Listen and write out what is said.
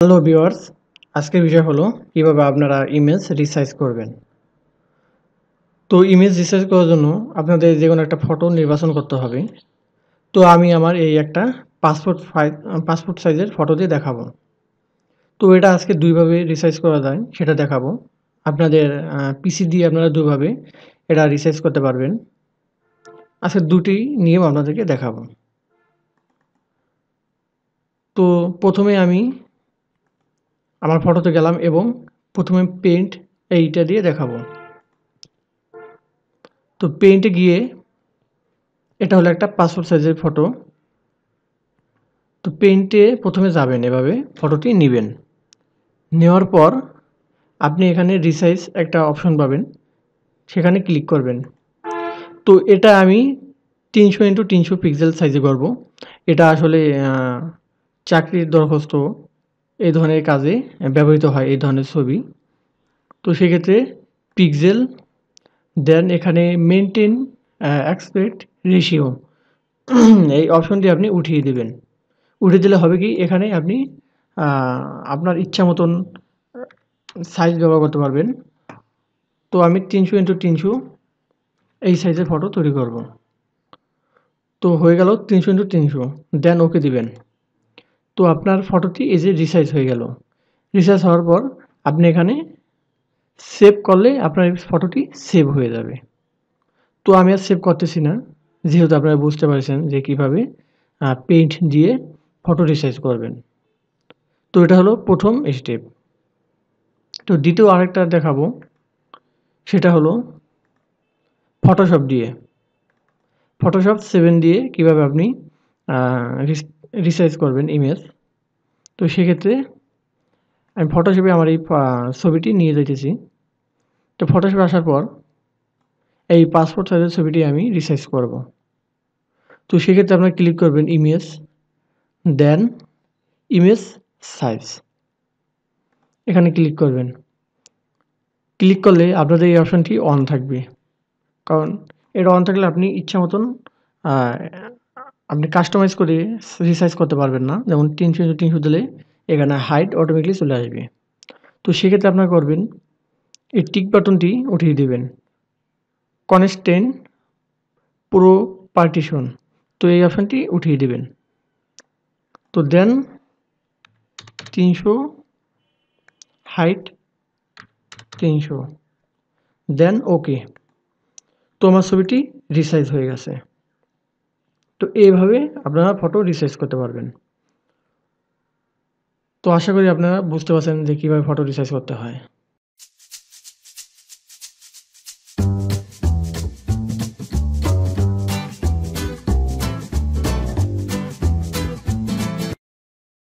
hello viewers আজকের বিষয় হলো কীভাবে আপনারা ইমেজ রিসাইজ করবেন তো ইমেজ রিসাইজ করার জন্য আপনাদের যে কোনো একটা ফটো নির্বাচন করতে হবে তো আমি আমার এই একটা পাসপোর্ট পাসপোর্ট সাইজের ফটো দিয়ে দেখাবো তো এটা আজকে দুইভাবে রিসাইজ করা যায় সেটা দেখাবো আপনাদের পিসি দিয়ে আপনারা দুভাবে এটা রিসাইজ করতে পারবেন আজকে দুটি নিয়ম আপনাদেরকে দেখাবো তো প্রথমে আমি আমার ফটোতে গেলাম এবং প্রথমে পেন্ট এইটা দিয়ে দেখাবো তো পেন্টে গিয়ে এটা হলো একটা পাসপোর্ট সাইজের ফটো তো পেন্টে প্রথমে যাবেন এভাবে ফটোটি নেবেন নেওয়ার পর আপনি এখানে রিসাইজ একটা অপশন পাবেন সেখানে ক্লিক করবেন তো এটা আমি তিনশো ইন্টু তিনশো পিক্সেল সাইজে করব এটা আসলে চাকরির দরখাস্ত এই ধরনের কাজে ব্যবহৃত হয় এই ধরনের ছবি তো সেক্ষেত্রে পিকজেল দেন এখানে মেনটেন অ্যাক্সপেক্ট রেশিও এই অপশনটি আপনি উঠিয়ে দেবেন উঠে দিলে হবে কি এখানে আপনি আপনার ইচ্ছা মতন সাইজ ব্যবহার করতে পারবেন তো আমি তিনশো ইন্টু তিনশো এই সাইজের ফটো তৈরি করব তো হয়ে গেল তিনশো ইন্টু তিনশো দেন ওকে দিবেন তো আপনার ফটোটি এই যে রিসাইজ হয়ে গেল রিসাইজ হওয়ার পর আপনি এখানে সেভ করলে আপনার ফটোটি সেভ হয়ে যাবে তো আমি আর সেভ করতেছি না যেহেতু আপনারা বুঝতে পারছেন যে কিভাবে পেইন্ট দিয়ে ফটো রিসাইজ করবেন তো এটা হলো প্রথম স্টেপ তো দ্বিতীয় আরেকটা দেখাবো সেটা হলো ফটোশপ দিয়ে ফটোশপ সেভেন দিয়ে কিভাবে আপনি রিসাইজ করবেন ইমেজ তো সেক্ষেত্রে আমি ফটোশপে আমার এই ছবিটি নিয়ে যেতেছি তো ফটোশপে আসার পর এই পাসপোর্ট সাইজের ছবিটি আমি রিসাইজ করব তো সেক্ষেত্রে আপনার ক্লিক করবেন ইমেজ দেন ইমেজ সাইজ এখানে ক্লিক করবেন ক্লিক করলে আপনাদের এই অপশানটি অন থাকবে কারণ এটা অন থাকলে আপনি ইচ্ছা মতন আপনি কাস্টমাইজ করে রিসাইজ করতে পারবেন না যেমন তিনশো ইন্টু তিনশো দিলে এখানে হাইট অটোমেটিকলি চলে আসবে তো সেক্ষেত্রে আপনার করবেন এই টিক বাটনটি উঠিয়ে দেবেন কনেস্টেন পুরো পার্টিশন তো এই অপশানটি উঠিয়ে দেবেন তো দেন তিনশো হাইট তিনশো দেন ওকে তো আমার ছবিটি রিসাইজ হয়ে গেছে তো এইভাবে আপনারা ফটো রিসাইজ করতে পারবেন তো আশা করি আপনারা বুঝতে পারছেন যে কীভাবে ফটো রিসাইজ করতে হয়